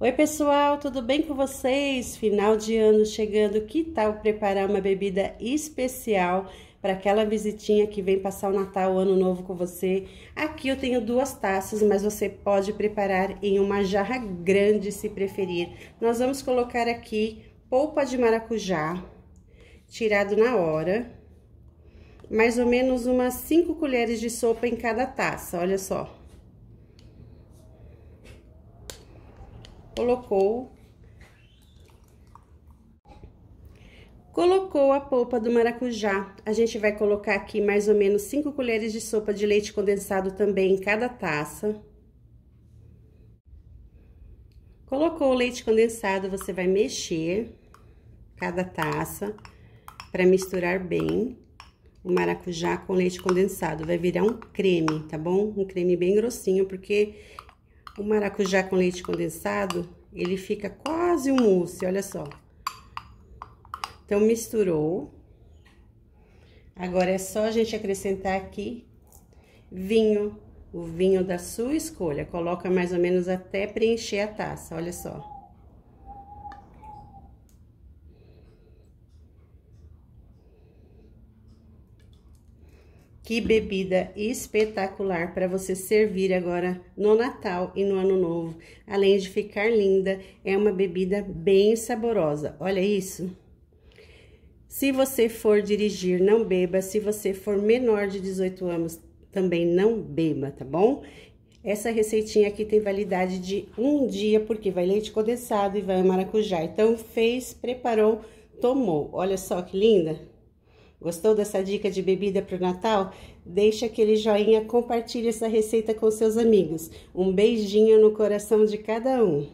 Oi, pessoal, tudo bem com vocês? Final de ano chegando, que tal preparar uma bebida especial para aquela visitinha que vem passar o Natal, o Ano Novo com você? Aqui eu tenho duas taças, mas você pode preparar em uma jarra grande, se preferir. Nós vamos colocar aqui polpa de maracujá, tirado na hora, mais ou menos umas 5 colheres de sopa em cada taça, olha só. colocou Colocou a polpa do maracujá. A gente vai colocar aqui mais ou menos 5 colheres de sopa de leite condensado também em cada taça. Colocou o leite condensado, você vai mexer cada taça para misturar bem o maracujá com leite condensado. Vai virar um creme, tá bom? Um creme bem grossinho, porque o maracujá com leite condensado, ele fica quase um mousse, olha só. Então, misturou. Agora é só a gente acrescentar aqui vinho, o vinho da sua escolha. Coloca mais ou menos até preencher a taça, olha só. Que bebida espetacular para você servir agora no Natal e no Ano Novo. Além de ficar linda, é uma bebida bem saborosa. Olha isso. Se você for dirigir, não beba. Se você for menor de 18 anos, também não beba, tá bom? Essa receitinha aqui tem validade de um dia, porque vai leite condensado e vai maracujá. Então, fez, preparou, tomou. Olha só que linda! Gostou dessa dica de bebida para o Natal? Deixa aquele joinha, compartilhe essa receita com seus amigos. Um beijinho no coração de cada um.